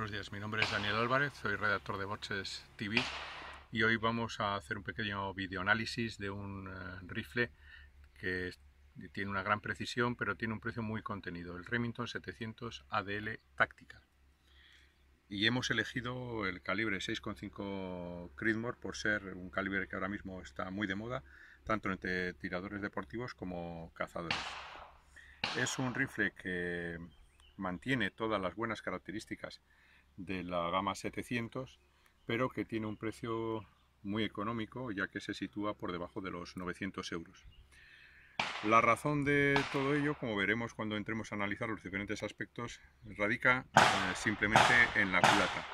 buenos días. Mi nombre es Daniel Álvarez, soy redactor de Boches TV y hoy vamos a hacer un pequeño videoanálisis de un eh, rifle que tiene una gran precisión pero tiene un precio muy contenido, el Remington 700 ADL Táctica. Y hemos elegido el calibre 6.5 Creedmoor por ser un calibre que ahora mismo está muy de moda, tanto entre tiradores deportivos como cazadores. Es un rifle que mantiene todas las buenas características de la gama 700, pero que tiene un precio muy económico ya que se sitúa por debajo de los 900 euros. La razón de todo ello, como veremos cuando entremos a analizar los diferentes aspectos, radica eh, simplemente en la culata.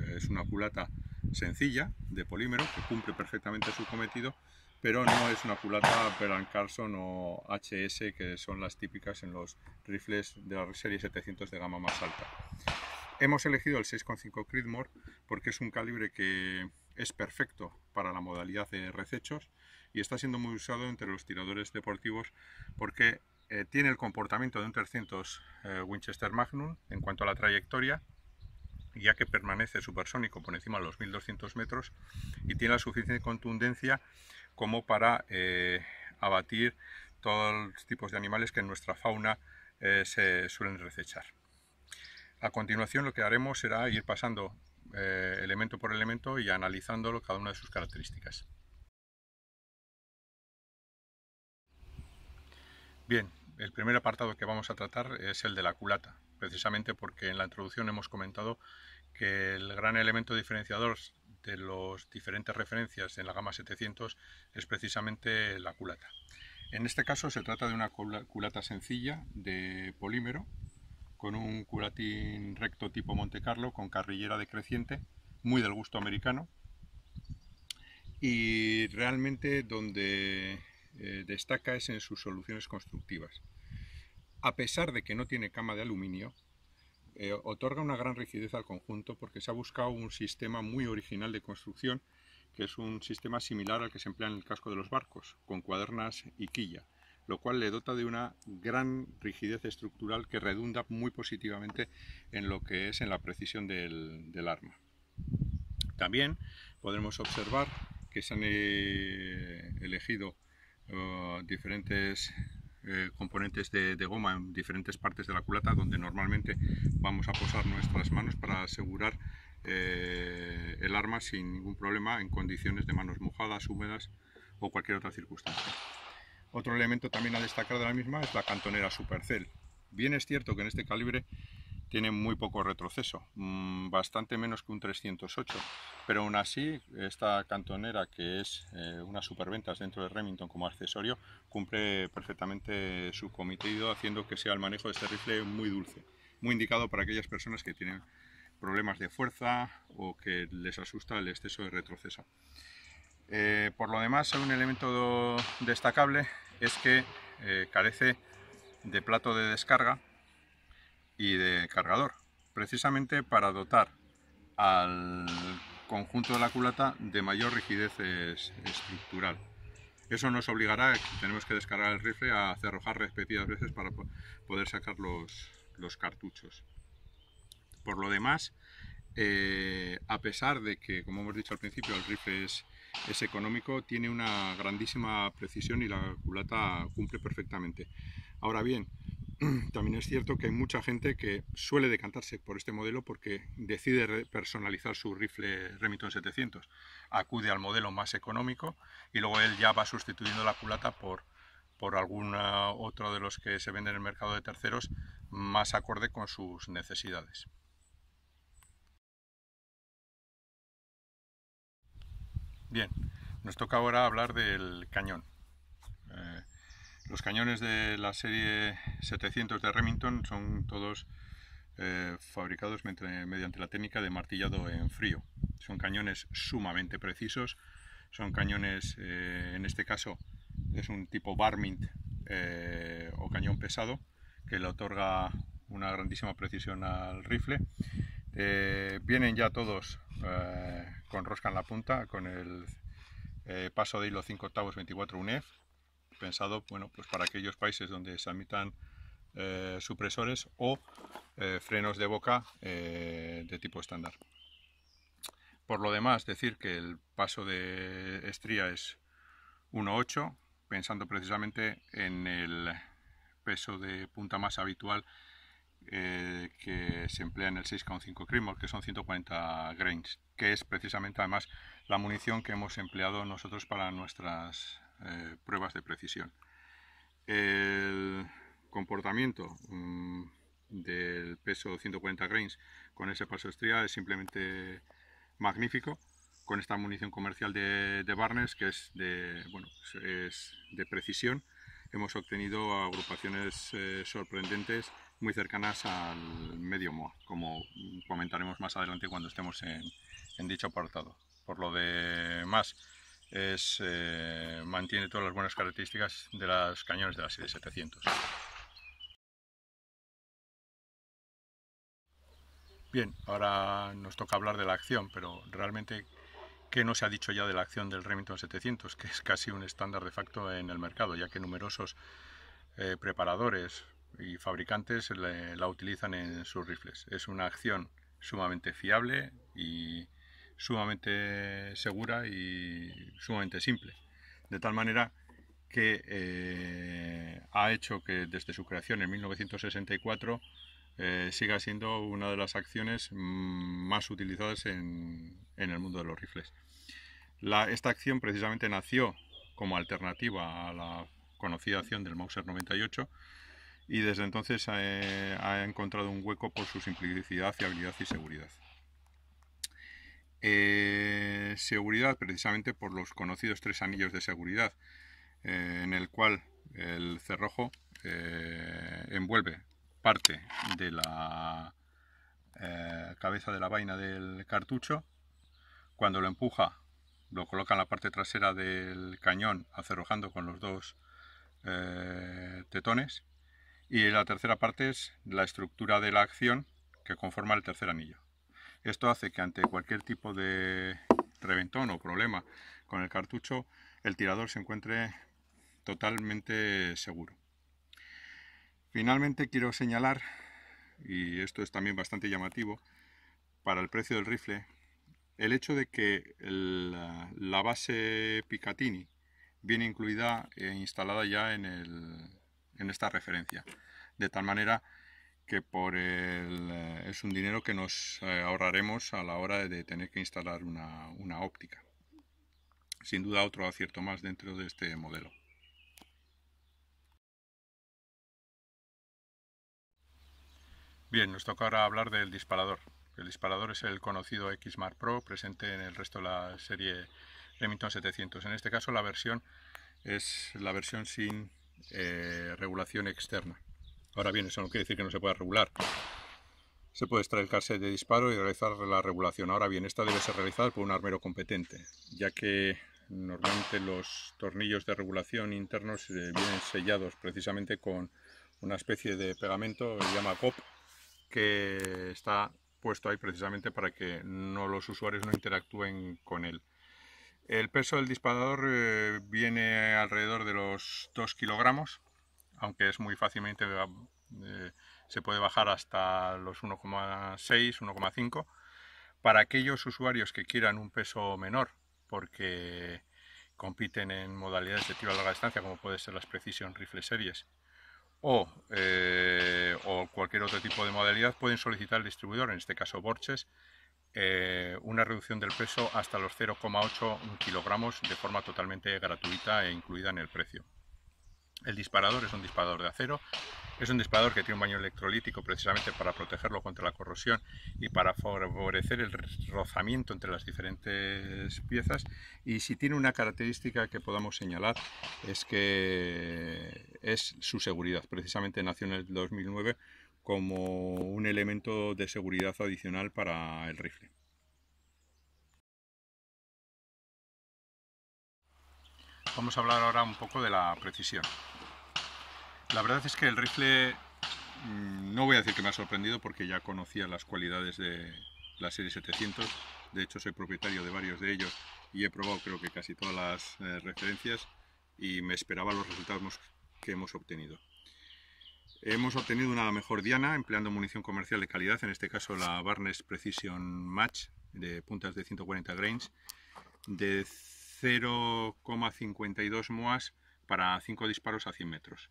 Eh, es una culata sencilla de polímero que cumple perfectamente su cometido, pero no es una culata Beran Carson o HS que son las típicas en los rifles de la serie 700 de gama más alta. Hemos elegido el 6.5 Creedmoor porque es un calibre que es perfecto para la modalidad de recechos y está siendo muy usado entre los tiradores deportivos porque eh, tiene el comportamiento de un 300 eh, Winchester Magnum en cuanto a la trayectoria, ya que permanece supersónico por encima de los 1200 metros y tiene la suficiente contundencia como para eh, abatir todos los tipos de animales que en nuestra fauna se suelen recechar. A continuación lo que haremos será ir pasando eh, elemento por elemento y analizándolo cada una de sus características. Bien, el primer apartado que vamos a tratar es el de la culata, precisamente porque en la introducción hemos comentado que el gran elemento diferenciador de las diferentes referencias en la gama 700 es precisamente la culata. En este caso se trata de una culata sencilla de polímero con un curatín recto tipo Monte Carlo, con carrillera decreciente, muy del gusto americano. Y realmente donde eh, destaca es en sus soluciones constructivas. A pesar de que no tiene cama de aluminio, eh, otorga una gran rigidez al conjunto porque se ha buscado un sistema muy original de construcción, que es un sistema similar al que se emplea en el casco de los barcos, con cuadernas y quilla lo cual le dota de una gran rigidez estructural que redunda muy positivamente en lo que es en la precisión del, arma. También podremos observar que se han eh, elegido eh, diferentes eh, componentes de, goma en diferentes partes de la culata donde normalmente vamos a posar nuestras manos para asegurar el arma sin ningún problema en condiciones de manos mojadas, húmedas o cualquier otra circunstancia. Otro elemento también a destacar de la misma es la cantonera Supercell. Bien es cierto que en este calibre tiene muy poco retroceso, mm, bastante menos que un 308, pero aún así esta cantonera que es eh, una superventas dentro de Remington como accesorio cumple perfectamente su cometido haciendo que sea el manejo de este rifle muy dulce, muy indicado para aquellas personas que tienen problemas de fuerza o que les asusta el exceso de retroceso. Eh, por lo demás, un elemento destacable es que eh, carece de plato de descarga y de cargador, precisamente para dotar al conjunto de la culata de mayor rigidez estructural. Eso nos obligará, tenemos que descargar el rifle, a cerrojar repetidas veces para poder sacar los, cartuchos. Por lo demás, eh, a pesar de que, como hemos dicho al principio, el rifle es es económico, tiene una grandísima precisión y la culata cumple perfectamente. Ahora bien, también es cierto que hay mucha gente que suele decantarse por este modelo porque decide personalizar su rifle Remington 700. Acude al modelo más económico y luego él ya va sustituyendo la culata por, por algún otro de los que se venden en el mercado de terceros más acorde con sus necesidades. Bien, nos toca ahora hablar del cañón. Eh, los cañones de la serie 700 de Remington son todos eh, fabricados mediante, la técnica de martillado en frío. Son cañones sumamente precisos, son cañones, eh, en este caso es un tipo Barmint o cañón pesado que le otorga una grandísima precisión al rifle. vienen ya todos eh, con rosca en la punta, con el eh, paso de hilo 5 octavos 24 UNEF, pensado bueno, pues para aquellos países donde se admitan eh, supresores o frenos de boca de tipo estándar. Por lo demás, decir que el paso de estría es 1.8, pensando precisamente en el peso de punta más habitual eh, que se emplea en el 6,5 Crimor, que son 140 grains, que es precisamente además la munición que hemos empleado nosotros para nuestras eh, pruebas de precisión. El comportamiento mm, del peso 140 grains con ese paso estría es simplemente magnífico con esta munición comercial de, Barnes que es de, bueno, es de precisión hemos obtenido agrupaciones eh, sorprendentes muy cercanas al medio MOA, como comentaremos más adelante cuando estemos en, dicho apartado. Por lo demás, es, eh, mantiene todas las buenas características de las cañones de la serie 700. Bien, ahora nos toca hablar de la acción, pero realmente, ¿qué no se ha dicho ya de la acción del Remington 700? Que es casi un estándar de facto en el mercado, ya que numerosos eh, preparadores, y fabricantes la utilizan en sus rifles. Es una acción sumamente fiable y sumamente segura y sumamente simple. De tal manera que eh, ha hecho que desde su creación en 1964 eh, siga siendo una de las acciones mm, más utilizadas en, el mundo de los rifles. esta acción precisamente nació como alternativa a la conocida acción del Mauser 98 y desde entonces eh, ha encontrado un hueco por su simplicidad, fiabilidad y seguridad. Eh, seguridad precisamente por los conocidos tres anillos de seguridad, eh, en el cual el cerrojo envuelve parte de la cabeza de la vaina del cartucho. Cuando lo empuja, lo coloca en la parte trasera del cañón, acerrojando con los dos tetones y la tercera parte es la estructura de la acción que conforma el tercer anillo. Esto hace que ante cualquier tipo de reventón o problema con el cartucho, el tirador se encuentre totalmente seguro. Finalmente quiero señalar, y esto es también bastante llamativo, para el precio del rifle, el hecho de que la, base Picatinny viene incluida e instalada ya en el, en esta referencia. De tal manera que por el, eh, es un dinero que nos eh, ahorraremos a la hora de tener que instalar una, una óptica. Sin duda otro acierto más dentro de este modelo. Bien, nos toca ahora hablar del disparador. El disparador es el conocido Mark Pro presente en el resto de la serie Remington 700. En este caso la versión es la versión sin eh, regulación externa. Ahora bien, eso no quiere decir que no se pueda regular. Se puede extraer el carset de disparo y realizar la regulación. Ahora bien, esta debe ser realizada por un armero competente, ya que normalmente los tornillos de regulación internos eh, vienen sellados precisamente con una especie de pegamento se llama COP, que está puesto ahí precisamente para que no los usuarios no interactúen con él. El peso del disparador eh, viene alrededor de los 2 kilogramos, aunque es muy fácilmente, eh, se puede bajar hasta los 1,6, 1,5. Para aquellos usuarios que quieran un peso menor, porque compiten en modalidades de tiro a larga distancia, como puede ser las Precision Rifle Series, o, eh, o cualquier otro tipo de modalidad, pueden solicitar al distribuidor, en este caso Borches, eh, una reducción del peso hasta los 0,8 kilogramos de forma totalmente gratuita e incluida en el precio. El disparador es un disparador de acero, es un disparador que tiene un baño electrolítico precisamente para protegerlo contra la corrosión y para favorecer el rozamiento entre las diferentes piezas y si tiene una característica que podamos señalar es que es su seguridad. Precisamente nació en el 2009 como un elemento de seguridad adicional para el rifle. Vamos a hablar ahora un poco de la precisión. La verdad es que el rifle, mm, no voy a decir que me ha sorprendido porque ya conocía las cualidades de la serie 700, de hecho soy propietario de varios de ellos y he probado creo que casi todas las eh, referencias y me esperaba los resultados que hemos obtenido. Hemos obtenido una mejor diana empleando munición comercial de calidad, en este caso la Barnes Precision Match de puntas de 140 grains de 0,52 moas para 5 disparos a 100 metros.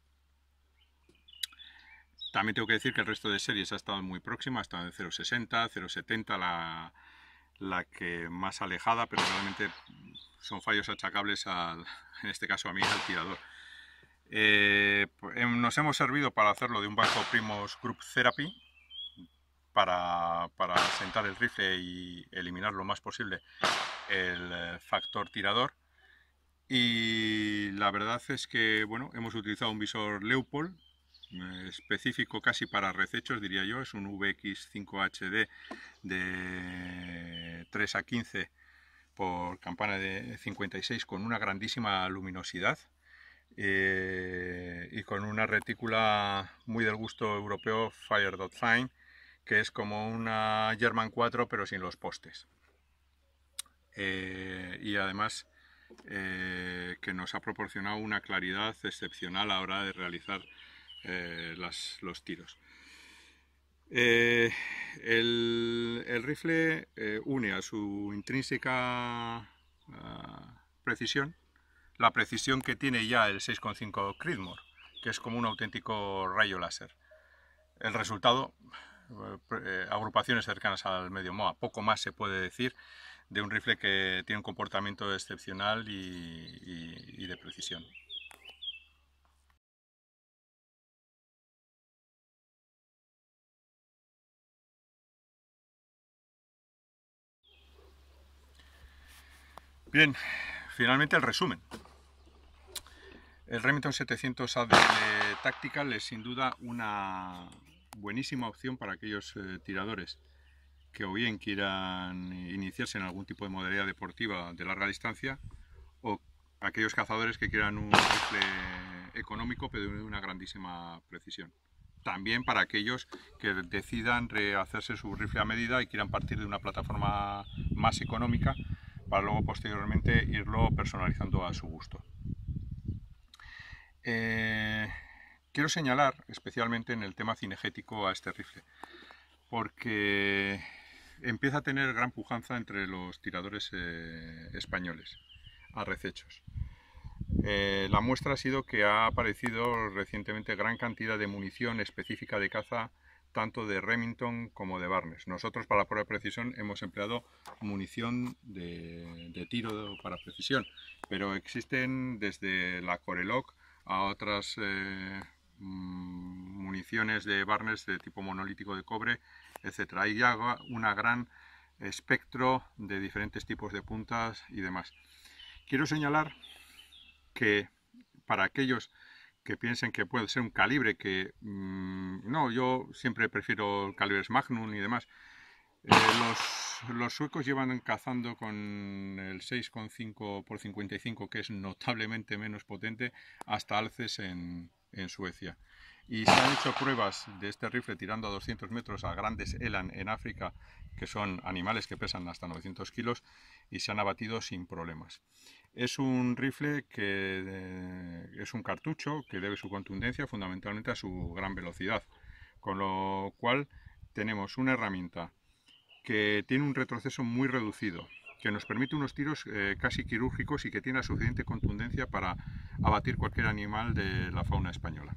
También tengo que decir que el resto de series ha estado muy próxima, ha estado en 0,60, 0,70 la, la que más alejada, pero realmente son fallos achacables, en este caso a mí, al tirador. Eh, em, nos hemos servido para hacerlo de un banco Primos Group Therapy para, para sentar el rifle y eliminar lo más posible el eh, factor tirador. Y la verdad es que bueno, hemos utilizado un visor Leupold eh, específico casi para recechos, diría yo. Es un VX5HD de 3 a 15 por campana de 56 con una grandísima luminosidad eh, y con una retícula muy del gusto europeo fire.fine, que es como una German 4 pero sin los postes. Eh, y además eh, que nos ha proporcionado una claridad excepcional a la hora de realizar los tiros. el, rifle une a su intrínseca ah, precisión la precisión que tiene ya el 6,5 Creedmoor, que es como un auténtico rayo láser. El resultado, eh, agrupaciones cercanas al medio MOA, poco más se puede decir de un rifle que tiene un comportamiento excepcional y, y de precisión. Bien, finalmente el resumen. El Remington 700 AD Tactical es sin duda una buenísima opción para aquellos eh, tiradores que o bien quieran iniciarse en algún tipo de modalidad deportiva de larga distancia o aquellos cazadores que quieran un rifle económico pero de una grandísima precisión. También para aquellos que decidan rehacerse su rifle a medida y quieran partir de una plataforma más económica para luego posteriormente irlo personalizando a su gusto. Eh, quiero señalar especialmente en el tema cinegético a este rifle, porque empieza a tener gran pujanza entre los tiradores eh, españoles a recechos. Eh, la muestra ha sido que ha aparecido recientemente gran cantidad de munición específica de caza tanto de Remington como de Barnes. Nosotros para la prueba de precisión hemos empleado munición de, tiro para precisión, pero existen desde la Coreloc a otras eh, mm, municiones de Barnes de tipo monolítico de cobre, etc. Hay ya una gran espectro de diferentes tipos de puntas y demás. Quiero señalar que para aquellos que piensen que puede ser un calibre que... Mm, no, yo siempre prefiero calibres Magnum y demás. Eh, los, suecos llevan cazando con el 6,5 por 55, que es notablemente menos potente, hasta alces en Suecia. Y se han hecho pruebas de este rifle tirando a 200 metros a grandes elan en África, que son animales que pesan hasta 900 kilos, y se han abatido sin problemas. Es un rifle que eh, es un cartucho que debe su contundencia fundamentalmente a su gran velocidad, con lo cual tenemos una herramienta que tiene un retroceso muy reducido, que nos permite unos tiros eh, casi quirúrgicos y que tiene la suficiente contundencia para abatir cualquier animal de la fauna española.